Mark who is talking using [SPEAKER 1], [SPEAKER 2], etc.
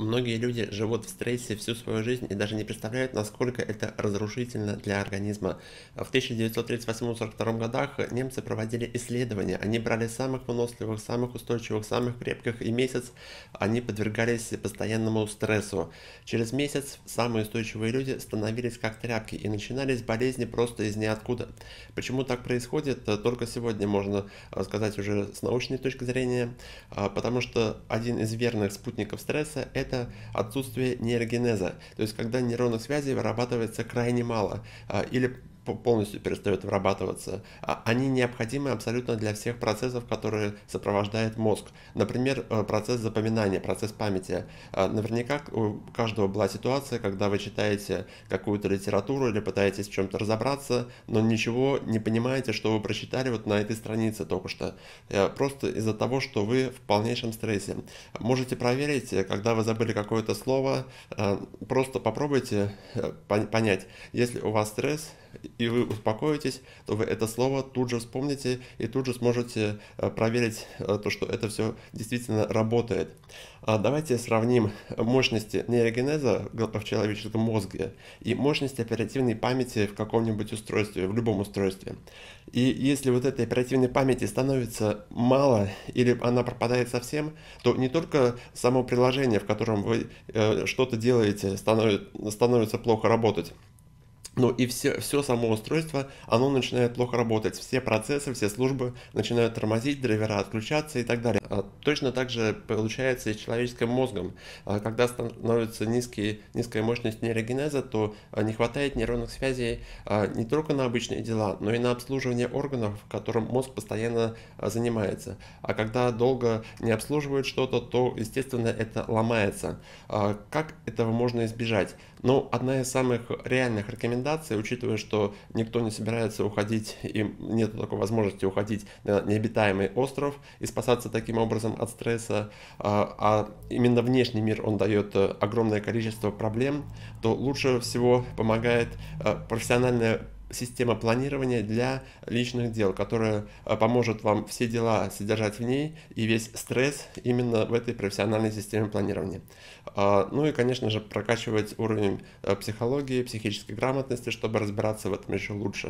[SPEAKER 1] многие люди живут в стрессе всю свою жизнь и даже не представляют, насколько это разрушительно для организма. В 1938-1942 годах немцы проводили исследования. Они брали самых выносливых, самых устойчивых, самых крепких, и месяц они подвергались постоянному стрессу. Через месяц самые устойчивые люди становились как тряпки, и начинались болезни просто из ниоткуда. Почему так происходит, только сегодня можно сказать уже с научной точки зрения, а, потому что один из верных спутников стресса – это это отсутствие нейрогенеза, то есть когда нейронных связей вырабатывается крайне мало, а, или полностью перестает вырабатываться. А, они необходимы абсолютно для всех процессов, которые сопровождает мозг. Например, э, процесс запоминания, процесс памяти. А, наверняка у каждого была ситуация, когда вы читаете какую-то литературу или пытаетесь в чем-то разобраться, но ничего не понимаете, что вы прочитали вот на этой странице только что. Э, просто из-за того, что вы в полнейшем стрессе. Можете проверить, э, когда вы забыли какое-то слово, просто попробуйте понять, если у вас стресс, и вы успокоитесь, то вы это слово тут же вспомните и тут же сможете э, проверить э, то, что это все действительно работает. А, давайте сравним мощности нейрогенеза в человеческом мозге и мощность оперативной памяти в каком-нибудь устройстве, в любом устройстве. И если вот этой оперативной памяти становится мало или она пропадает совсем, то не только само приложение, в котором вы э, что-то делаете, становится плохо работать, ну и все, все само устройство, оно начинает плохо работать. Все процессы, все службы начинают тормозить, драйвера отключаться и так далее. А точно так же получается и с человеческим мозгом. А когда становится низкий, низкая мощность нейрогенеза, то а, не хватает нейронных связей не только на обычные дела, но и на обслуживание органов, которым мозг постоянно занимается. А когда долго не обслуживают что-то, то, естественно, это ломается. Как этого можно избежать? Ну, одна из самых реальных рекомендаций рекомендация, учитывая, что никто не собирается уходить, и нет такой возможности уходить на необитаемый остров и спасаться таким образом от стресса, а, а именно внешний мир, он дает э, огромное количество проблем, то лучше всего помогает э, профессиональная система планирования для личных дел, которая э, поможет вам все дела содержать в ней и весь стресс именно в этой профессиональной системе планирования. А, ну и, конечно же, прокачивать уровень э, психологии, психической грамотности, чтобы разбираться в этом еще лучше.